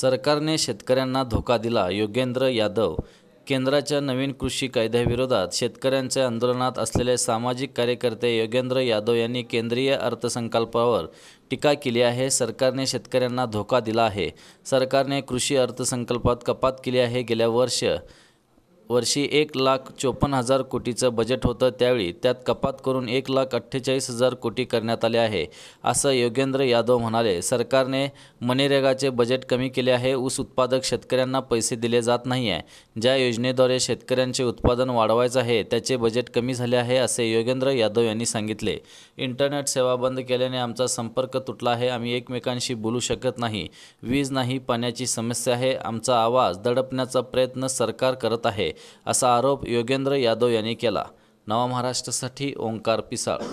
सरकारने शेतकऱ्यांना धोका दिला योगेंद्र यादव केंद्राच्या नवीन कृषी कायद्याविरोधात शेतकऱ्यांच्या आंदोलनात असलेले सामाजिक कार्यकर्ते योगेंद्र यादव यांनी केंद्रीय अर्थसंकल्पावर टीका केली आहे सरकारने शेतकऱ्यांना धोका दिला आहे सरकारने कृषी अर्थसंकल्पात कपात केली आहे गेल्या वर्ष वर्षी एक लाख चोपन्न हजार कोटीचं बजेट होतं त्यावेळी त्यात कपात करून एक लाख अठ्ठेचाळीस हजार कोटी करण्यात आले आहे असं योगेंद्र यादव म्हणाले सरकारने मनरेगाचे बजेट कमी केले आहे ऊस उत्पादक शेतकऱ्यांना पैसे दिले जात नाही आहे ज्या योजनेद्वारे शेतकऱ्यांचे उत्पादन वाढवायचं आहे त्याचे बजेट कमी झाले आहे असे योगेंद्र यादव यांनी सांगितले इंटरनेट सेवा बंद केल्याने आमचा संपर्क तुटला आहे आम्ही एकमेकांशी बोलू शकत नाही वीज नाही पाण्याची समस्या आहे आमचा आवाज दडपण्याचा प्रयत्न सरकार करत आहे असा आरोप योगेंद्र यादव यांनी केला नवा महाराष्ट्रासाठी ओंकार पिसाळ